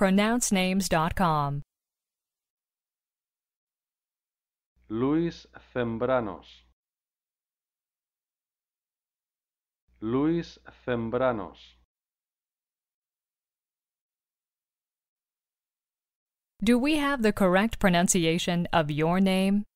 pronouncenames.com. Luis Zembranos. Luis Zembranos. Do we have the correct pronunciation of your name?